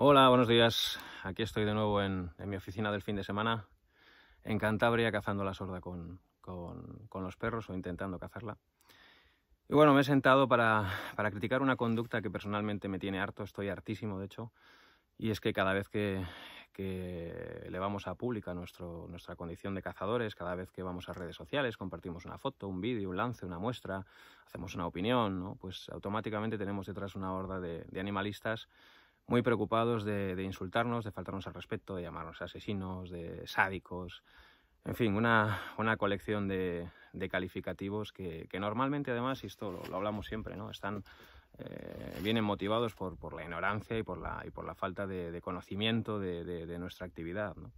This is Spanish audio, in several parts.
Hola, buenos días. Aquí estoy de nuevo en, mi oficina del fin de semana, en Cantabria, cazando la sorda con, con, con los perros o intentando cazarla. Y bueno, me he sentado para, para, criticar una conducta que personalmente me tiene harto, estoy hartísimo de hecho, y es que cada vez que, que vamos a pública nuestro, nuestra condición de cazadores, cada vez que vamos a redes sociales, compartimos una foto, un vídeo, un lance, una muestra, hacemos una opinión, ¿no? pues automáticamente tenemos detrás una horda de, de animalistas muy preocupados de, de insultarnos, de faltarnos al respeto, de llamarnos asesinos, de sádicos, en fin, una, una colección de, calificativos que, normalmente, además, y esto lo, hablamos siempre, ¿no? Están, eh, vienen motivados por, la ignorancia y por la, por la falta de, conocimiento de, de, nuestra actividad, ¿no?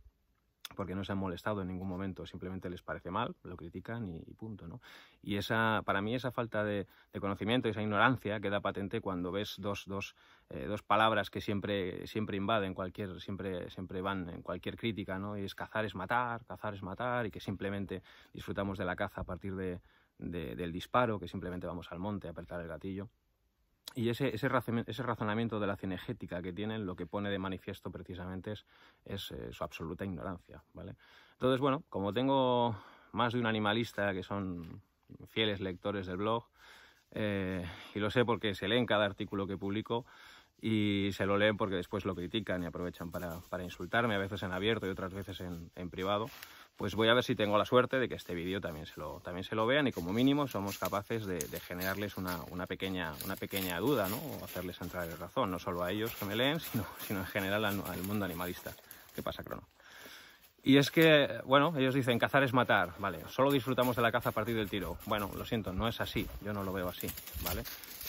porque no se han molestado en ningún momento, simplemente les parece mal, lo critican y, punto, ¿no? Y esa, para mí esa falta de, de, conocimiento, esa ignorancia queda patente cuando ves eh, dos, palabras que siempre, siempre invaden, cualquier, siempre, siempre van en cualquier crítica, ¿no? Y es cazar es matar, cazar es matar, y que simplemente disfrutamos de la caza a partir de, del disparo, que simplemente vamos al monte a apretar el gatillo. Y ese, razonamiento de la cinegética que tienen lo que pone de manifiesto precisamente es, eh, su absoluta ignorancia, ¿vale? Entonces, bueno, como tengo más de un animalista que son fieles lectores del blog, eh, y lo sé porque se leen cada artículo que publico y se lo leen porque después lo critican y aprovechan para, insultarme, a veces en abierto y otras veces en privado, pues voy a ver si tengo la suerte de que este vídeo también se lo, también se lo vean y como mínimo somos capaces de, generarles una, pequeña, una pequeña duda, ¿no? O hacerles entrar en razón, no solo a ellos que me leen, sino, sino en general al, al mundo animalista. ¿Qué pasa, Crono? Y es que, bueno, ellos dicen cazar es matar, ¿vale? Solo disfrutamos de la caza a partir del tiro. Bueno, lo siento, no es así, yo no lo veo así, ¿vale?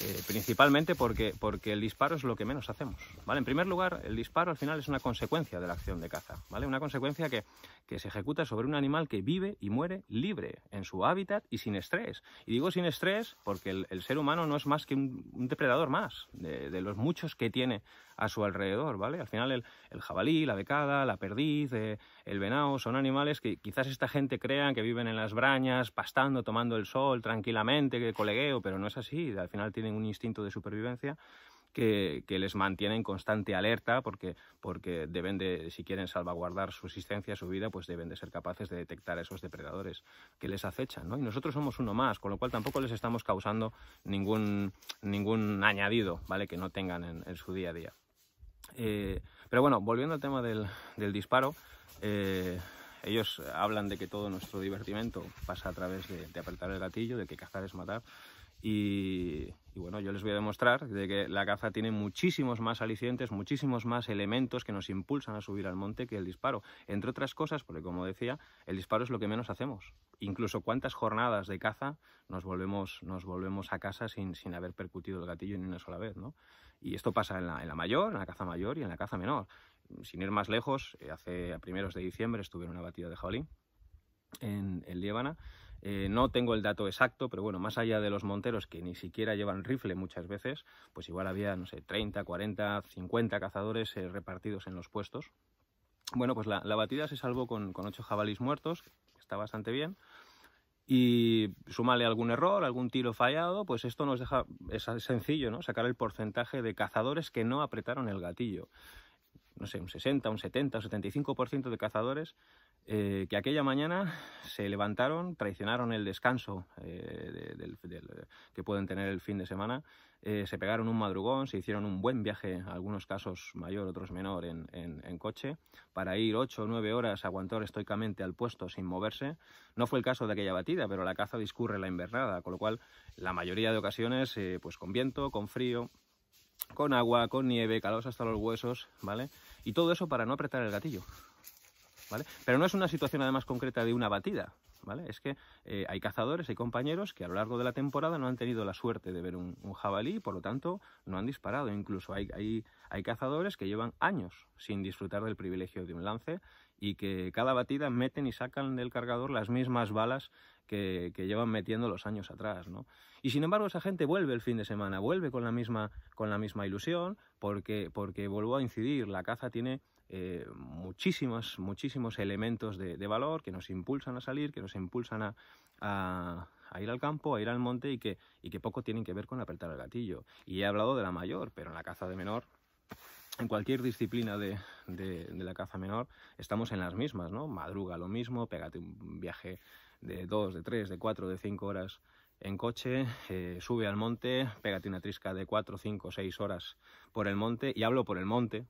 Eh, principalmente porque, porque el disparo es lo que menos hacemos. ¿vale? En primer lugar, el disparo al final es una consecuencia de la acción de caza, ¿vale? una consecuencia que, que se ejecuta sobre un animal que vive y muere libre en su hábitat y sin estrés. Y digo sin estrés porque el, ser humano no es más que un, depredador más de los muchos que tiene a su alrededor, ¿vale? Al final el, jabalí, la becada, la perdiz, eh, el venado, son animales que quizás esta gente crea que viven en las brañas, pastando, tomando el sol tranquilamente, que colegueo, pero no es así, al final tienen un instinto de supervivencia que, les mantiene en constante alerta porque, deben de, si quieren salvaguardar su existencia, su vida, pues deben de ser capaces de detectar a esos depredadores que les acechan, ¿no? Y nosotros somos uno más, con lo cual tampoco les estamos causando ningún, añadido, ¿vale? Que no tengan en su día a día. Eh, pero bueno, volviendo al tema del, disparo, eh, ellos hablan de que todo nuestro divertimento pasa a través de, de apretar el gatillo, de que cazar es matar, y, y bueno, yo les voy a demostrar de que la caza tiene muchísimos más alicientes, muchísimos más elementos que nos impulsan a subir al monte que el disparo. Entre otras cosas, porque como decía, el disparo es lo que menos hacemos. Incluso cuántas jornadas de caza nos volvemos, nos volvemos a casa sin, sin haber percutido el gatillo ni una sola vez, ¿no? Y esto pasa en la, en la mayor, en la caza mayor y en la caza menor. Sin ir más lejos, eh, hace primeros de diciembre estuve en una batida de jabalí en, en Líbana, eh, no tengo el dato exacto, pero bueno, más allá de los monteros que ni siquiera llevan rifle muchas veces, pues igual había, no sé, 30, 40, 50 cazadores eh, repartidos en los puestos. Bueno, pues la, la batida se salvó con, con 8 jabalís muertos, está bastante bien y sumale algún error, algún tiro fallado, pues esto nos deja, es sencillo, ¿no? Sacar el porcentaje de cazadores que no apretaron el gatillo. No sé, un 60, un 70, un 75% de cazadores eh, que aquella mañana se levantaron, traicionaron el descanso eh, que pueden tener el fin de semana, eh, se pegaron un madrugón, se hicieron un buen viaje, algunos casos mayor, otros menor, en, coche, para ir ocho o 9 horas aguantar estoicamente al puesto sin moverse. No fue el caso de aquella batida, pero la caza discurre la invernada, con lo cual la mayoría de ocasiones, pues con viento, con frío, con agua, con nieve, calos hasta los huesos, ¿vale? Y todo eso para no apretar el gatillo. Pero no es una situación además concreta de una batida, ¿vale? Es que eh, hay cazadores, hay compañeros que a lo largo de la temporada no han tenido la suerte de ver un, jabalí y por lo tanto no han disparado. Incluso hay, hay, hay, cazadores que llevan años sin disfrutar del privilegio de un lance y que cada batida meten y sacan del cargador las mismas balas que, llevan metiendo los años atrás, ¿no? Y sin embargo esa gente vuelve el fin de semana, vuelve con la misma, con la misma ilusión porque, porque vuelvo a incidir, la caza tiene eh, muchísimos, elementos de, valor que nos impulsan a salir, que nos impulsan a, ir al campo, a ir al monte y que, poco tienen que ver con apretar el gatillo. Y he hablado de la mayor, pero en la caza de menor en cualquier disciplina de, la caza menor estamos en las mismas, ¿no? Madruga lo mismo, pégate un viaje de dos, de tres, de cuatro, de cinco horas en coche, eh, sube al monte, pégate una trisca de cuatro, cinco, seis horas por el monte, y hablo por el monte,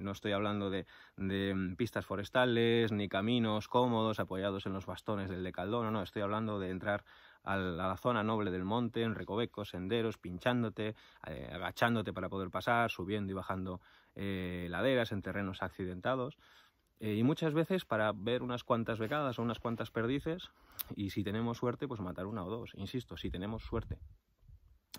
no estoy hablando de, mm, pistas forestales, ni caminos cómodos apoyados en los bastones del decaldón, no, no, estoy hablando de entrar a la zona noble del monte, en recovecos, senderos, pinchándote, eh, agachándote para poder pasar, subiendo y bajando eh, laderas en terrenos accidentados. Eh, y muchas veces para ver unas cuantas becadas o unas cuantas perdices y si tenemos suerte, pues matar una o dos, insisto, si tenemos suerte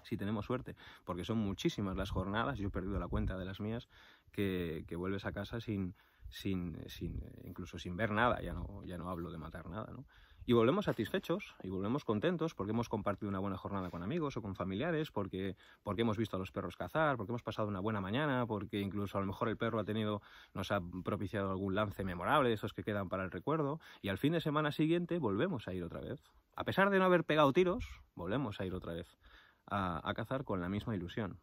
si tenemos suerte, porque son muchísimas las jornadas, yo he perdido la cuenta de las mías, que, vuelves a casa sin, sin, sin, incluso sin ver nada, ya no, ya no hablo de matar nada, ¿no? Y volvemos satisfechos y volvemos contentos porque hemos compartido una buena jornada con amigos o con familiares, porque, porque hemos visto a los perros cazar, porque hemos pasado una buena mañana, porque incluso a lo mejor el perro ha tenido, nos ha propiciado algún lance memorable, esos que quedan para el recuerdo, y al fin de semana siguiente volvemos a ir otra vez. A pesar de no haber pegado tiros, volvemos a ir otra vez a, cazar con la misma ilusión.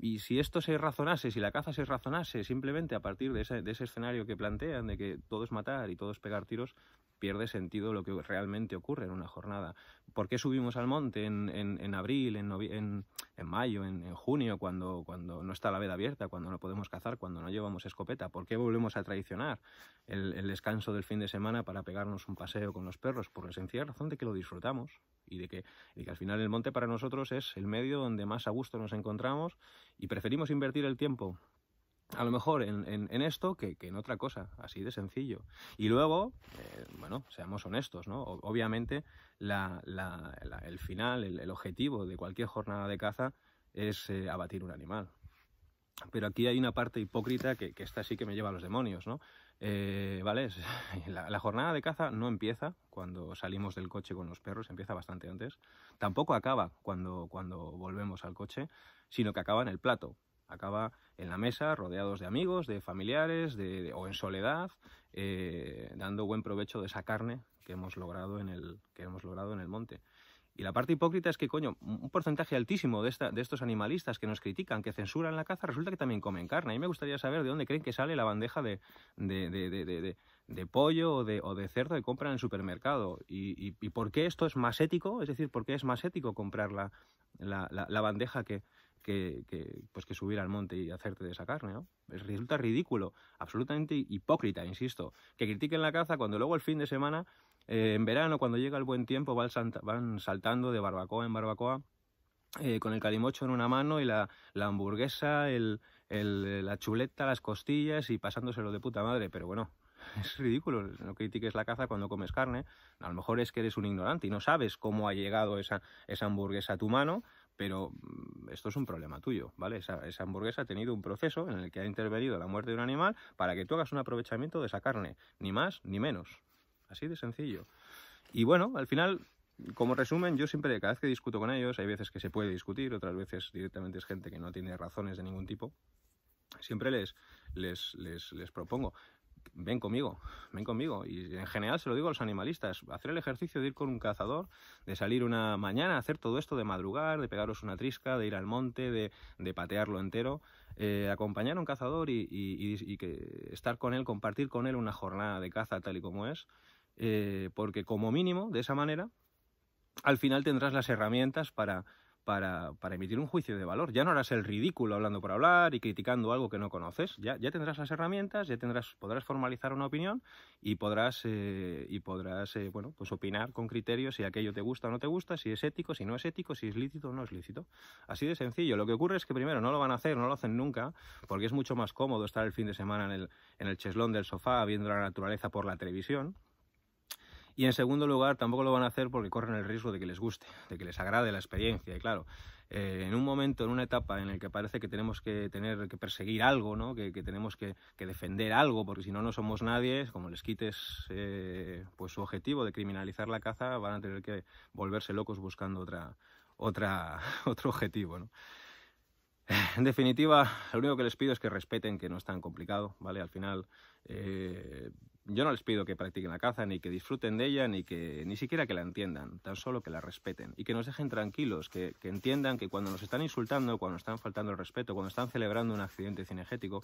Y si esto se razonase, si la caza se razonase simplemente a partir de ese, escenario que plantean, de que todo es matar y todos pegar tiros, pierde sentido lo que realmente ocurre en una jornada. ¿Por qué subimos al monte en, abril, en, mayo, en, junio, cuando, no está la veda abierta, cuando no podemos cazar, cuando no llevamos escopeta? ¿Por qué volvemos a traicionar el, el descanso del fin de semana para pegarnos un paseo con los perros? Por la sencilla razón de que lo disfrutamos y de, que, al final el monte para nosotros es el medio donde más a gusto nos encontramos y preferimos invertir el tiempo a lo mejor en, esto que, en otra cosa, así de sencillo. Y luego, eh, bueno, seamos honestos, ¿no? Obviamente la, la, el final, el, objetivo de cualquier jornada de caza es eh, abatir un animal pero aquí hay una parte hipócrita que, esta sí que me lleva a los demonios, ¿no? Eh, vale, la, jornada de caza no empieza cuando salimos del coche con los perros, empieza bastante antes. Tampoco acaba cuando, volvemos al coche, sino que acaba en el plato. Acaba en la mesa, rodeados de amigos, de familiares, o en soledad, eh, dando buen provecho de esa carne que hemos logrado que hemos logrado en el monte. Y la parte hipócrita es que, coño, un porcentaje altísimo de, estos animalistas que nos critican, que censuran la caza, resulta que también comen carne. A mí me gustaría saber de dónde creen que sale la bandeja de, pollo o de, de cerdo que compran en el supermercado. Y, por qué esto es más ético? Es decir, ¿por qué es más ético comprar la, bandeja que, que, pues que subir al monte y hacerte de esa carne, ¿no? Resulta ridículo, absolutamente hipócrita, insisto, que critiquen la caza cuando luego el fin de semana eh, en verano, cuando llega el buen tiempo, van saltando de barbacoa en barbacoa eh, con el calimocho en una mano y la, hamburguesa, la chuleta, las costillas y pasándoselo de puta madre. Pero bueno, es ridículo, no critiques la caza cuando comes carne. A lo mejor es que eres un ignorante y no sabes cómo ha llegado esa, hamburguesa a tu mano, pero mm, esto es un problema tuyo, ¿vale? Esa, esa, hamburguesa ha tenido un proceso en el que ha intervenido la muerte de un animal para que tú hagas un aprovechamiento de esa carne, ni más ni menos. Así de sencillo. Y bueno, al final, como resumen, yo siempre, cada vez que discuto con ellos, hay veces que se puede discutir, otras veces directamente es gente que no tiene razones de ningún tipo, siempre les, propongo, ven conmigo, ven conmigo. Y en general se lo digo a los animalistas, hacer el ejercicio de ir con un cazador, de salir una mañana, hacer todo esto de madrugar, de pegaros una trisca, de ir al monte, de, de patearlo entero, eh, acompañar a un cazador y, estar con él, compartir con él una jornada de caza tal y como es. Eh, porque como mínimo, de esa manera, al final tendrás las herramientas para, emitir un juicio de valor. Ya no harás el ridículo hablando por hablar y criticando algo que no conoces. Ya, tendrás las herramientas, ya tendrás, podrás formalizar una opinión y podrás, eh, y podrás eh, pues opinar con criterio si aquello te gusta o no te gusta, si es ético, si no es ético, si es lícito o no es lícito. Así de sencillo. Lo que ocurre es que primero no lo van a hacer, no lo hacen nunca, porque es mucho más cómodo estar el fin de semana en el, en el cheslón del sofá viendo la naturaleza por la televisión y en segundo lugar, tampoco lo van a hacer porque corren el riesgo de que les guste, de que les agrade la experiencia. Y claro, eh, en un momento, en una etapa en el que parece que tenemos que tener que perseguir algo, que, tenemos que, defender algo, porque si no, no somos nadie, como les quites eh, pues su objetivo de criminalizar la caza, van a tener que volverse locos buscando otra, otra, otro objetivo. En definitiva, lo único que les pido es que respeten que no es tan complicado, ¿vale? Al final, eh, yo no les pido que practiquen la caza, ni que disfruten de ella, ni que ni siquiera que la entiendan, tan solo que la respeten y que nos dejen tranquilos, que, entiendan que cuando nos están insultando, cuando están faltando el respeto, cuando están celebrando un accidente cinegético,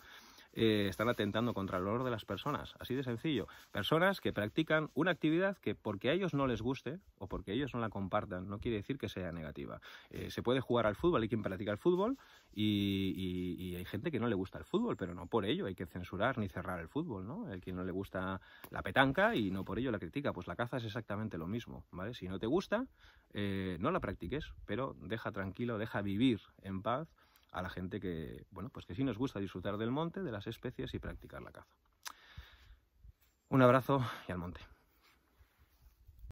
eh, están atentando contra el honor de las personas, así de sencillo. Personas que practican una actividad que porque a ellos no les guste o porque ellos no la compartan, no quiere decir que sea negativa. Eh, se puede jugar al fútbol, hay quien practica el fútbol y, hay gente que no le gusta el fútbol, pero no por ello hay que censurar ni cerrar el fútbol, ¿no? el que no le gusta la, petanca y no por ello la critica. Pues la caza es exactamente lo mismo, ¿vale? Si no te gusta, eh, no la practiques, pero deja tranquilo, deja vivir en paz a la gente que, bueno, pues que sí nos gusta disfrutar del monte, de las especies y practicar la caza. Un abrazo y al monte.